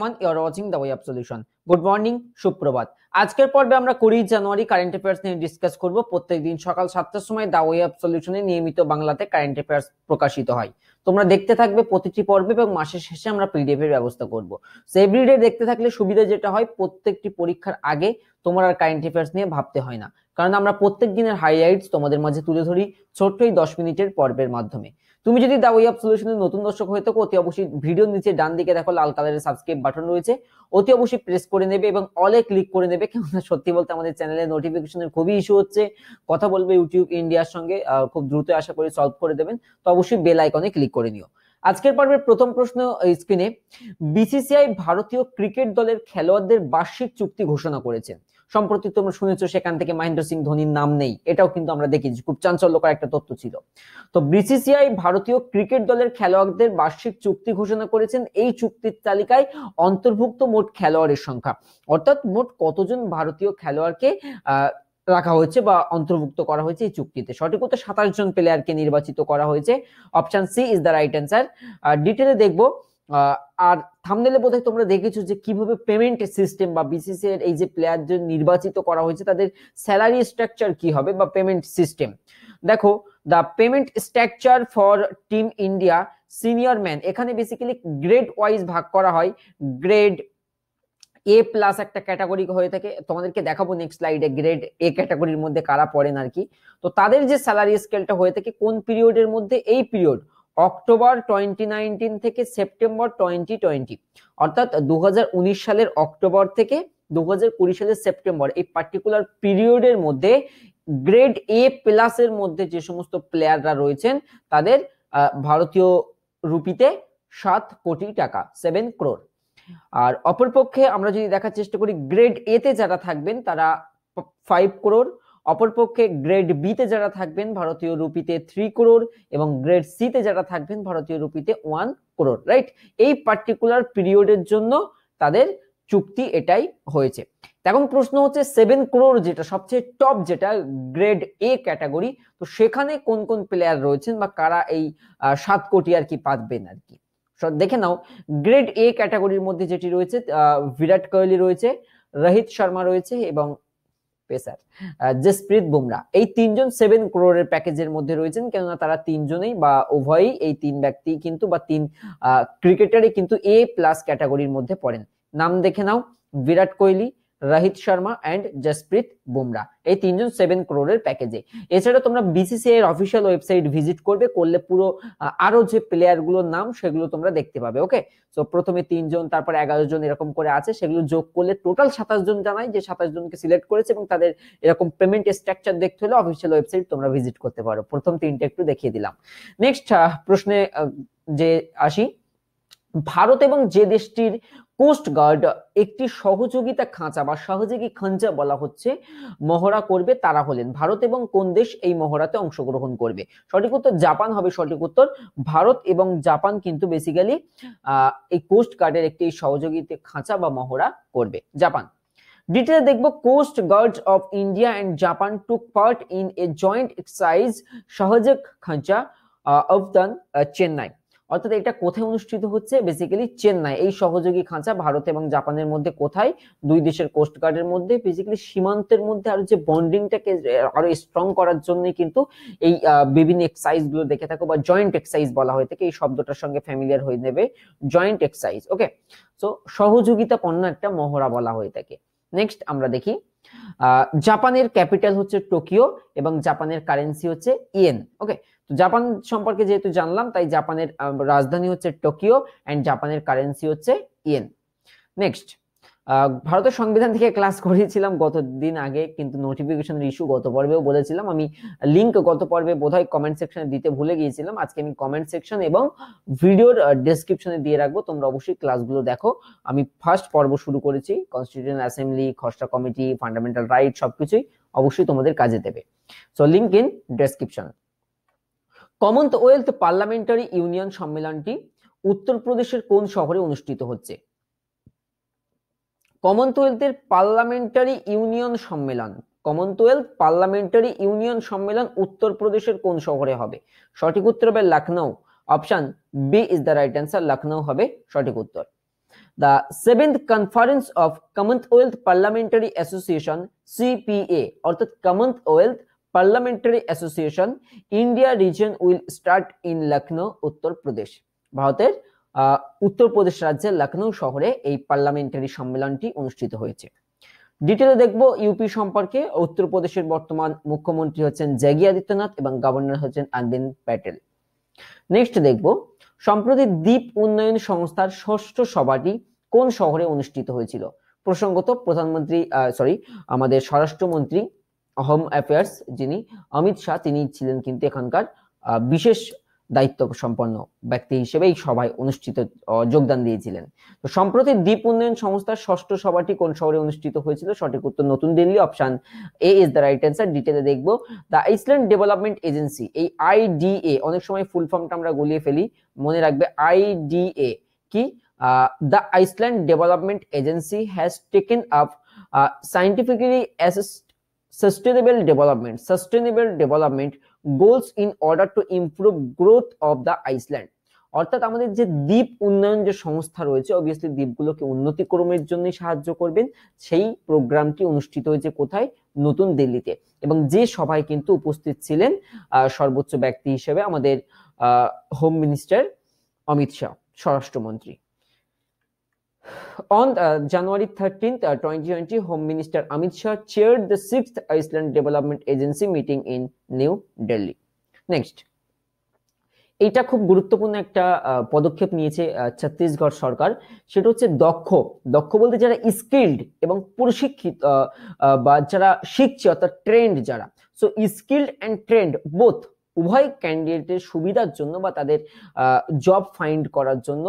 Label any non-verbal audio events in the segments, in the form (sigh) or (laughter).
Current প্রকাশিত হয় তোমরা দেখতে থাকবে প্রতিটি পর্বে এবং মাসের শেষে আমরা পিডিএফ এর ব্যবস্থা করবো এভরিডে দেখতে থাকলে সুবিধা যেটা হয় প্রত্যেকটি পরীক্ষার আগে তোমার আর কারেন্ট অ্যাফেয়ার্স নিয়ে ভাবতে হয় না কারণ আমরা প্রত্যেক দিনের হাইলাইটস তোমাদের মাঝে তুলে ধরি ছোট্ট এই দশ মিনিটের পর্বের মাধ্যমে তুমি যদি দা ওয়ে অফ সলিউশনের নতুন দর্শক হয়ে থাকো অতি অবশ্যই ভিডিওর নিচে ডান দিকে দেখো লাল কালারের সাবস্ক্রাইব বাটন রয়েছে অতি অবশ্যই প্রেস করে নেবে এবং অলে ক্লিক করে নেবে কেননা সত্যি বলতে আমাদের চ্যানেলে নোটিফিকেশনের খুবই ইস্যু হচ্ছে কথা বলবে ইউটিউব ইন্ডিয়ার সঙ্গে খুব দ্রুত আশা করি সলভ করে দেবেন তো অবশ্যই বেল আইকনে ক্লিক করে নিও আজকের পর্বের প্রথম প্রশ্ন স্ক্রিনে বিসিসিআই ভারতীয় ক্রিকেট দলের খেলোয়াড়দের বার্ষিক চুক্তি ঘোষণা করেছে সম্প্রতি তোমরা শুনেছো সেখান থেকে মহেন্দ্র সিং ধোনির নাম নেই এটাও কিন্তু আমরা দেখেছি খুব চাঞ্চল্যকর একটা তথ্য ছিল তো বিসিসিআই ভারতীয় ক্রিকেট দলের খেলোয়াড়দের বার্ষিক চুক্তি ঘোষণা করেছেন এই চুক্তির তালিকায় অন্তর্ভুক্ত মোট খেলোয়াড়ের সংখ্যা অর্থাৎ মোট কতজন ভারতীয় খেলোয়াড়কে রাখা হয়েছে বা অন্তর্ভুক্ত করা হয়েছে এই চুক্তিতে সঠিক উত্তর সাতাশ জন প্লেয়ারকে নির্বাচিত করা হয়েছে option C is the right answer ডিটেলে দেখবো আর থামনেলে বোধহয় তোমরা দেখেছো যে কিভাবে পেমেন্ট সিস্টেম বা বিসিসি এর এই যে প্লেয়ারদের নির্বাচিত করা হয়েছে তাদের স্যালারি স্ট্রাকচার কি হবে বা পেমেন্ট সিস্টেম দেখো the payment structure for team India senior man এখানে বেসিক্যালি গ্রেড ওয়াইজ ভাগ করা হয় গ্রেড এ প্লাস একটা ক্যাটাগরি হয়ে থাকে তোমাদেরকে দেখাবো নেক্সট স্লাইডে গ্রেড এ ক্যাটাগরির মধ্যে কারা পড়েন আর কি তো তাদের যে স্যালারি স্কেলটা হয়ে থাকে কোন পিরিয়ডের মধ্যে এই পিরিয়ড অক্টোবর টোয়েন্টি নাইনটিন থেকে সেপ্টেম্বর টোয়েন্টি টোয়েন্টি অর্থাৎ দু সালের অক্টোবর থেকে দু সালের সেপ্টেম্বর এই পার্টিকুলার পিরিয়ডের মধ্যে গ্রেড এ প্লাসের মধ্যে যে সমস্ত প্লেয়াররা রয়েছেন তাদের ভারতীয় রুপিতে সাত কোটি টাকা সেভেন ক্রোর আর অপরপক্ষে আমরা যদি দেখার চেষ্টা করি গ্রেড এতে যারা থাকবেন তারা ফাইভ ক্রোর অপরপক্ষে গ্রেড বিতে যারা থাকবেন ভারতীয় রুপিতে থ্রি ক্রোর এবং গ্রেড সিতে যারা থাকবেন ভারতীয় রুপিতে ওয়ান ক্রোর রাইট এই পার্টিকুলার পিরিয়ডের জন্য তাদের চুক্তি এটাই হয়েছে এখন প্রশ্ন হচ্ছে সেভেন ক্রোর যেটা সবচেয়ে টপ যেটা গ্রেড এ ক্যাটাগরি তো সেখানে কোন কোন প্লেয়ার রয়েছেন বা কারা এই সাত কোটি আর কি পাতবেন আর কি দেখে নাও গ্রেড এ ক্যাটাগরির মধ্যে যেটি রয়েছে বিরাট কোহলি রয়েছে রোহিত শর্মা রয়েছে এবং পেসার জসপ্রীত বুমরা এই তিনজন সেভেন ক্রোরের প্যাকেজের মধ্যে রয়েছেন কেননা তারা তিনজনেই বা উভয়ই এই তিন ব্যক্তি কিন্তু বা তিন ক্রিকেটারই কিন্তু এ প্লাস ক্যাটাগরির মধ্যে পড়েন নাম দেখে নাও বিরাট কোহলি রোহিত শর্মা অ্যান্ড জসপ্রীত বুমরা এই তিনজন সেভেন ক্রোরের প্যাকেজে এছাড়া তোমরা বিসিসিআই এর অফিসিয়াল ওয়েবসাইট ভিজিট করবে করলে পুরো আরো যে প্লেয়ারগুলোর নাম সেগুলো তোমরা দেখতে পাবে ওকে তো প্রথমে তিনজন তারপর এগারো জন এরকম করে আছে সেগুলো যোগ করলে টোটাল সাতাশ জন জানায় যে সাতাশ জনকে সিলেক্ট করেছে এবং তাদের এরকম পেমেন্ট স্ট্রাকচার দেখতে হলে অফিসিয়াল ওয়েবসাইট তোমরা ভিজিট করতে পারো প্রথম তিনটা একটু দেখিয়ে দিলাম নেক্সট প্রশ্নে যে আসি ভারত এবং যে দেশটির কোস্ট গার্ড একটি সহযোগিতা খাঁচা বা সহযোগী খাঁচা বলা হচ্ছে মহড়া করবে তারা হলেন ভারত এবং কোন দেশ এই মহড়াতে অংশগ্রহণ করবে সঠিক উত্তর জাপান হবে সঠিক উত্তর ভারত এবং জাপান কিন্তু বেসিক্যালি এই কোস্ট গার্ডের একটি সহযোগিতা খাঁচা বা মহড়া করবে জাপান ডিটেলে দেখব coast guard of India and Japan took part in a joint exercise সহযোগ খাঁচা অফ চেন্নাই অর্থাৎ এটা কোথায় অনুষ্ঠিত হচ্ছে বেসিক্যালি চেন্নাই এই সহযোগী খাঁচা ভারত এবং জাপানের মধ্যে কোথায় দুই দেশের কোস্টগার্ডের মধ্যে বেসিক্যালি সীমান্তের মধ্যে আরো যে বন্ডিংটাকে আরো স্ট্রং করার জন্য কিন্তু এই বিভিন্ন এক্সারসাইজ গুলো দেখে থাকো বা জয়েন্ট এক্সারসাইজ বলা হয়ে থাকে এই শব্দটার সঙ্গে ফ্যামিলিয়ার হয়ে নেবে জয়েন্ট এক্সারসাইজ ওকে সো সহযোগিতা পণ্য একটা মহড়া বলা হয়ে থাকে নেক্সট আমরা দেখি জাপানের ক্যাপিটাল হচ্ছে টোকিও এবং জাপানের কারেন্সি হচ্ছে ইয়েন ওকে তো জাপান সম্পর্কে যেহেতু জানলাম তাই জাপানের রাজধানী হচ্ছে টোকিও অ্যান্ড জাপানের কারেন্সি হচ্ছে ইয়েন নেক্সট ভারতের সংবিধান থেকে ক্লাস (laughs) করিয়েছিলাম গত দিন আগে কিন্তু নোটিফিকেশন ইস্যু গত পর্বেও বলেছিলাম আমি লিঙ্ক গত পর্বে বোধহয় কমেন্ট সেকশনে দিতে ভুলে গিয়েছিলাম আজকে আমি কমেন্ট সেকশন এবং ভিডিওর ডেসক্রিপশনে দিয়ে রাখবো তোমরা অবশ্যই ক্লাসগুলো দেখো আমি ফার্স্ট পর্ব শুরু করেছি কনস্টিটিউশন অ্যাসেম্বলি খসড়া কমিটি ফান্ডামেন্টাল রাইট সবকিছুই অবশ্যই তোমাদের কাজে দেবে so link in description Commonwealth parliamentary union সম্মেলনটি উত্তরপ্রদেশের কোন শহরে অনুষ্ঠিত হচ্ছে কমনওয়েলথের পার্লামেন্টারি ইউনিয়ন সম্মেলন কমনওয়েলথ পার্লামেন্টারি ইউনিয়ন সম্মেলন উত্তরপ্রদেশের কোন শহরে হবে সঠিক উত্তর হবে Lucknow option B is the right answer Lucknow হবে সঠিক উত্তর the seventh conference of Commonwealth parliamentary association CPA অর্থাৎ Commonwealth parliamentary association India region will start in Lucknow Uttar Pradesh ভারতের উত্তরপ্রদেশ রাজ্যের লখনৌ শহরে এই পার্লামেন্টারি সম্মেলনটি অনুষ্ঠিত হয়েছে ডিটেলে দেখব ইউপি সম্পর্কে উত্তরপ্রদেশের বর্তমান মুখ্যমন্ত্রী হচ্ছেন জাগি আদিত্যনাথ এবং গভর্নর হচ্ছেন অরবিন্দ প্যাটেল নেক্সট দেখব সম্প্রতি দ্বীপ উন্নয়ন সংস্থার ষষ্ঠ সভাটি কোন শহরে অনুষ্ঠিত হয়েছিল প্রসঙ্গত প্রধানমন্ত্রী সরি আমাদের স্বরাষ্ট্রমন্ত্রী হোম অ্যাফেয়ার্স যিনি অমিত শাহ তিনি ছিলেন কিন্তু এখানকার বিশেষ দায়িত্ব সম্পন্ন ব্যক্তি হিসেবে এই সভায় অনুষ্ঠিত যোগদান দিয়েছিলেন তো সম্প্রতি দ্বীপ উন্নয়ন সংস্থার ষষ্ঠ সভাটি কোন শহরে অনুষ্ঠিত হয়েছিল সঠিক উত্তর নতুন Delhi option A is the right answer ডিটেলে দেখবো দ্য আইসল্যান্ড ডেভেলপমেন্ট এজেন্সি এই আইডিএ অনেক সময় ফুল ফর্মটা আমরা গলিয়ে ফেলি মনে রাখবে আইডিএ কি the island development agency has taken up scientifically assess sustainable development sustainable development goals in order to improve growth of the Iceland অর্থাৎ আমাদের যে দ্বীপ উন্নয়ন যে সংস্থা রয়েছে অবভিয়াসলি দ্বীপগুলোকে উন্নতিক্রমের জন্য সাহায্য করবেন সেই প্রোগ্রামটি অনুষ্ঠিত হয়েছে কোথায় নতুন দিল্লিতে এবং যে সভায় কিন্তু উপস্থিত ছিলেন সর্বোচ্চ ব্যক্তি হিসেবে আমাদের হোম মিনিস্টার অমিত শাহ স্বরাষ্ট্রমন্ত্রী On uh, January 13th, uh, 2020, Home Minister Amit Shah chaired the 6th Iceland Development Agency meeting in New Delhi. Next. এটা খুব গুরুত্বপূর্ণ একটা পদক্ষেপ নিয়েছে ছত্তিশগড় সরকার সেটা হচ্ছে দক্ষ দক্ষ বলতে যারা স্কিল্ড এবং প্রশিক্ষিত বা যারা শিখছে অর্থাৎ ট্রেন্ড যারা so skilled and trained both উভয় ক্যান্ডিডেটের সুবিধার জন্য বা তাদের জব ফাইন্ড করার জন্য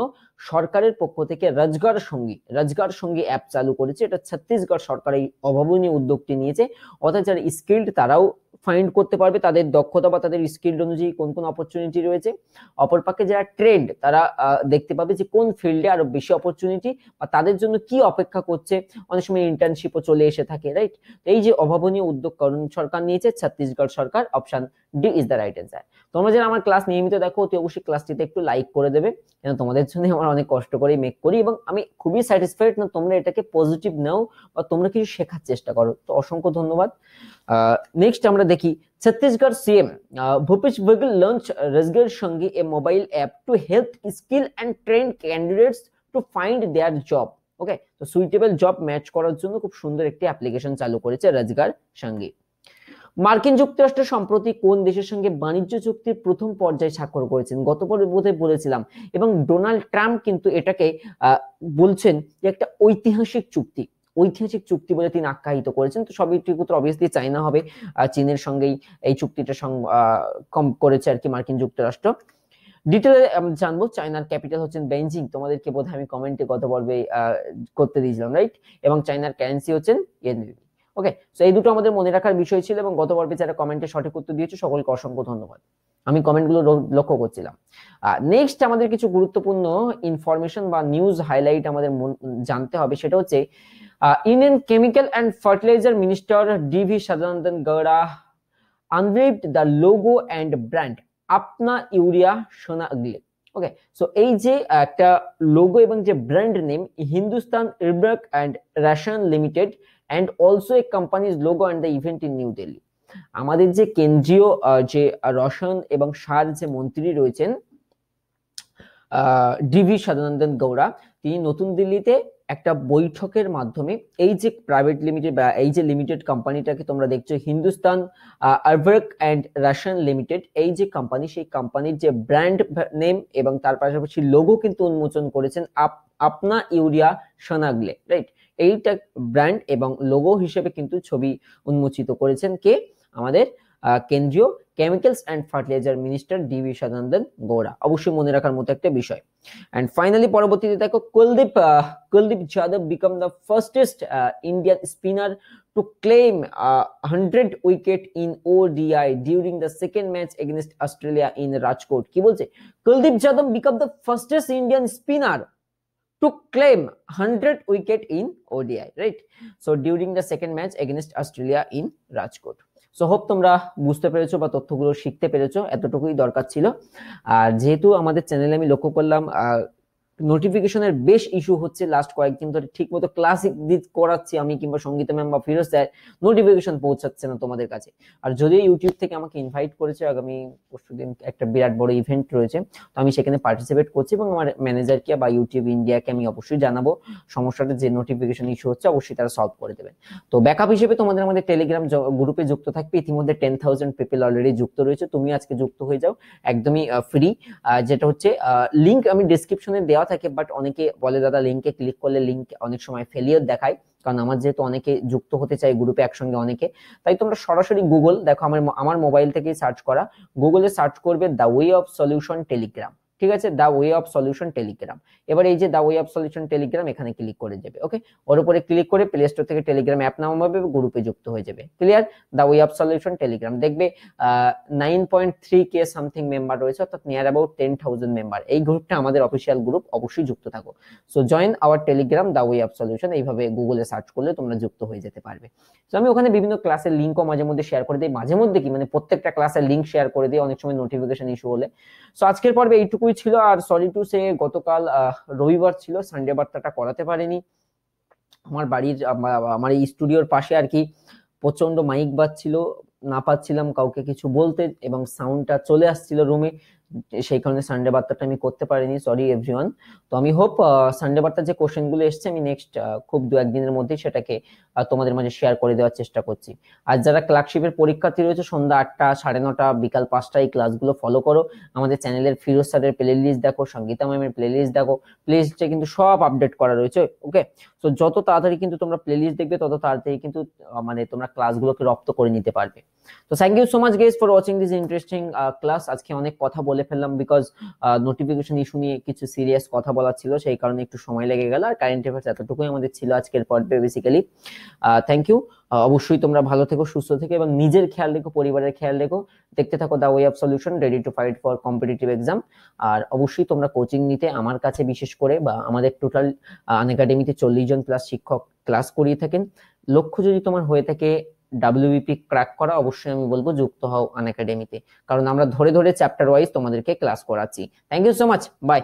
সরকারের পক্ষ থেকে রোজগার সঙ্গী রোজগার সঙ্গী অ্যাপ চালু করেছে এটা ছত্তিশগড় সরকার এই অভাবনীয় উদ্যোগটি নিয়েছে অর্থাৎ যারা স্কিল্ড তারাও ফাইন্ড করতে পারবে তাদের দক্ষতা বা তাদের স্কিল অনুযায়ী কোন কোন অপরচুনিটি রয়েছে অপর পক্ষে যারা ট্রেন্ড তারা দেখতে পাবে যে কোন ফিল্ডে আরো বেশি অপরচুনিটি বা তাদের জন্য কি অপেক্ষা করছে অনেক সময় ইন্টার্নশিপও চলে এসে থাকে রাইট এই যে অভাবনীয় উদ্যোগ করণ সরকার নিয়েছে ছত্তিশগড় সরকার option D is the right answer তোমরা যারা আমার ক্লাস নিয়মিত দেখো অতি অবশ্যই ক্লাসটিতে একটু লাইক করে দেবে কেন তোমাদের জন্য আমার অনেক কষ্ট করে মেক করি এবং আমি খুবই স্যাটিসফাইড না তোমরা এটাকে পজিটিভ নাও বা তোমরা কিছু শেখার চেষ্টা করো তো অসংখ্য ধন্যবাদ নেক্সট আমরা দেখি Chhattisgarh CM Bhupesh Baghel launch Rozgar Sangi a mobile app to help skill and train candidates to find their job okay তো সুইটেবল জব ম্যাচ করার জন্য খুব সুন্দর একটি অ্যাপ্লিকেশন চালু করেছে রোজগার সঙ্গে মার্কিন যুক্তরাষ্ট্র সম্প্রতি কোন দেশের সঙ্গে বাণিজ্য চুক্তির প্রথম পর্যায়ে স্বাক্ষর করেছেন গত পর্বে বোধহয় বলেছিলাম এবং ডোনাল্ড ট্রাম্প কিন্তু এটাকে বলছেন যে একটা ঐতিহাসিক চুক্তি ঐতিহাসিক চুক্তি বলে তিনি আখ্যায়িত করেছেন তো সবই উত্তর অবভিয়াসলি চাইনা হবে চীনের সঙ্গেই এই চুক্তিটা কম করেছে আর কি মার্কিন যুক্তরাষ্ট্র ডিটেলে জানবো চায়নার ক্যাপিটাল হচ্ছেন বেঞ্জিং তোমাদেরকে বোধহয় আমি কমেন্টে কত পর্বে করতে দিয়েছিলাম রাইট এবং চায়নার কারেন্সি হচ্ছেন ওকে তো এই দুটো আমাদের মনে রাখার বিষয় ছিল এবং গত পর্বে যারা কমেন্টে সঠিক উত্তর দিয়েছে সকলকে অসংখ্য ধন্যবাদ আমি কমেন্টগুলো লক্ষ্য করছিলাম নেক্সট আমাদের কিছু গুরুত্বপূর্ণ ইনফরমেশন বা নিউজ হাইলাইট আমাদের জানতে হবে সেটা হচ্ছে Indian chemical and fertilizer minister DV Sadananda Gowda unveiled the logo and brand Apna urea Sona Ugle okay so এই যে একটা লোগো এবং যে brand name Hindustan Urvarak and Rasayan limited and also a companies logo and the event in new Delhi আমাদের যে কেন্দ্রীয় যে রসায়ন এবং সার যে মন্ত্রী রয়েছেন ডিভি সদানন্দন গৌড়া তিনি নতুন দিল্লিতে একটা বৈঠকের মাধ্যমে এই যে প্রাইভেট লিমিটেড বা এই যে লিমিটেড কোম্পানিটাকে তোমরা দেখছো হিন্দুস্তান আরভার্ক অ্যান্ড রাশিয়ান লিমিটেড এই যে কোম্পানি সেই কোম্পানির যে ব্র্যান্ড নেম এবং তার পাশাপাশি লোগো কিন্তু উন্মোচন করেছেন আপনা ইউরিয়া সোনাগলে রাইট এইটা ব্র্যান্ড এবং লোগো হিসেবে কিন্তু ছবি উন্মোচিত করেছেন কে আমাদের কেন্দ্রীয় chemicals and fertilizer minister DV Sadananda Gowda অবশ্যই মনে রাখার মতো একটা বিষয় অ্যান্ড ফাইনালি পরবর্তীতে দেখো Kuldeep Kuldeep Yadav became the fastest Indian spinner to claim hundred wicket in ODI during the second match against Australia in Rajkot কি বলছে Kuldeep Yadav became the fastest Indian spinner to claim 100 wicket in ODI, right? So during the second match against Australia in Rajkot. So hope তোমরা বুঝতে পেরেছো বা তথ্যগুলো শিখতে পেরেছো এতটুকুই দরকার ছিল আর যেহেতু আমাদের চ্যানেলে আমি লক্ষ্য করলাম নোটিফিকেশনের বেশ ইস্যু হচ্ছে লাস্ট কয়েকদিন ধরে ঠিক মতো ক্লাসিক দিক করাচ্ছি আমি কিংবা সঙ্গীতা ম্যাম বা ফিরোজ স্যার নোটিফিকেশন পৌঁছাচ্ছে না তোমাদের কাছে আর যদি ইউটিউব থেকে আমাকে ইনভাইট করেছে আগামী পরশু দিন একটা বিরাট বড় ইভেন্ট রয়েছে তো আমি সেখানে পার্টিসিপেট করছি এবং আমার ম্যানেজারকে বা ইউটিউব ইন্ডিয়াকে আমি অবশ্যই জানাবো সমস্যাটা যে নোটিফিকেশন ইস্যু হচ্ছে অবশ্যই তারা সলভ করে দেবেন তো ব্যাক আপ হিসেবে তোমাদের আমাদের টেলিগ্রাম গ্রুপে যুক্ত থাকবে ইতিমধ্যে টেন থাউজেন্ড পিপল অলরেডি যুক্ত রয়েছে তুমি আজকে যুক্ত হয়ে যাও একদমই ফ্রি যেটা হচ্ছে লিঙ্ক আমি ডিসক্রিপশনে দেওয়া থাকে বাট অনেকে বলে দাদা লিঙ্কে ক্লিক করলে লিঙ্ক অনেক সময় ফেলিওর দেখায় কারণ আমার যেহেতু অনেকে যুক্ত হতে চাই গ্রুপে একসঙ্গে অনেকে তাই তোমরা সরাসরি গুগল দেখো আমার আমার মোবাইল থেকেই সার্চ করা গুগলে সার্চ করবে the way of solution telegram ঠিক আছে the way of solution telegram এবার এই যে the way of solution telegram এখানে ক্লিক করে যাবে ওকে ওর উপরে ক্লিক করে প্লে স্টোর থেকে টেলিগ্রাম অ্যাপ নাম হবে গ্রুপে যুক্ত হয়ে যাবে clear the way of solution telegram দেখবে nine point three K something member রয়েছে অর্থাৎ near about ten thousand member এই গ্রুপটা আমাদের অফিসিয়াল গ্রুপ অবশ্যই যুক্ত থাকো so join our Telegram the way of solution এইভাবে গুগলে সার্চ করলে তোমরা যুক্ত হয়ে যেতে পারবে তো আমি ওখানে বিভিন্ন ক্লাসের লিঙ্কও মাঝে মধ্যে শেয়ার করে দিই মাঝে মধ্যে কি মানে প্রত্যেকটা ক্লাসের লিঙ্ক শেয়ার করে দিই অনেক সময় নোটিফিকেশন ইস্যু হলে সো আজকের পর্বে এইটুকু এইটুকুই ছিল আর সরি টু সে গতকাল রবিবার ছিল সানডে বার্তাটা করাতে পারেনি আমার বাড়ির আমার এই স্টুডিওর পাশে আর কি প্রচন্ড মাইক বাজছিল না পাচ্ছিলাম কাউকে কিছু বলতে এবং সাউন্ডটা চলে আসছিল রুমে সেই কারণে সানডে বার্তাটা আমি করতে পারিনি সরি এভরিওয়ান তো আমি হোপ সানডে বার্তার যে গুলো এসছে আমি নেক্সট খুব দু একদিনের মধ্যেই সেটাকে তোমাদের মাঝে শেয়ার করে দেওয়ার চেষ্টা করছি আর যারা ক্লার্কশিপের পরীক্ষার্থী রয়েছে সন্ধ্যা আটটা সাড়ে নটা বিকাল পাঁচটা এই ক্লাসগুলো ফলো করো আমাদের চ্যানেলের ফিরোজ স্যারের প্লে লিস্ট দেখো সঙ্গীতা ম্যামের প্লে লিস্ট দেখো প্লে লিস্টে কিন্তু সব আপডেট করা রয়েছে ওকে তো যত তাড়াতাড়ি কিন্তু তোমরা প্লে লিস্ট দেখবে তত তাড়াতাড়ি কিন্তু মানে তোমরা ক্লাসগুলোকে রপ্ত করে নিতে পারবে তো thank you so much guess for watching this interesting class আজকে অনেক কথা বলে ফেললাম বিকজ নোটিফিকেশন ইস্যু নিয়ে কিছু সিরিয়াস কথা বলার ছিল সেই কারণে একটু সময় লেগে গেল আর কারেন্ট অ্যাফেয়ার্স এতটুকুই আমাদের ছিল আজকের পর্বে বেসিক্যালি থ্যাংক ইউ অবশ্যই তোমরা ভালো থেকো সুস্থ থেকো এবং নিজের খেয়াল রেখো পরিবারের খেয়াল রেখো দেখতে থাকো the way of solution ready to fight for competitive exam আর অবশ্যই তোমরা কোচিং নিতে আমার কাছে বিশেষ করে বা আমাদের টোটাল আন একাডেমিতে চল্লিশ জন প্লাস শিক্ষক ক্লাস করিয়ে থাকেন লক্ষ্য যদি তোমার হয়ে থাকে ডাব্লিউবিপি ক্র্যাক করা অবশ্যই আমি বলবো যুক্ত হও আন একাডেমিতে কারণ আমরা ধরে ধরে চ্যাপ্টার ওয়াইজ তোমাদেরকে ক্লাস করাচ্ছি thank you so much by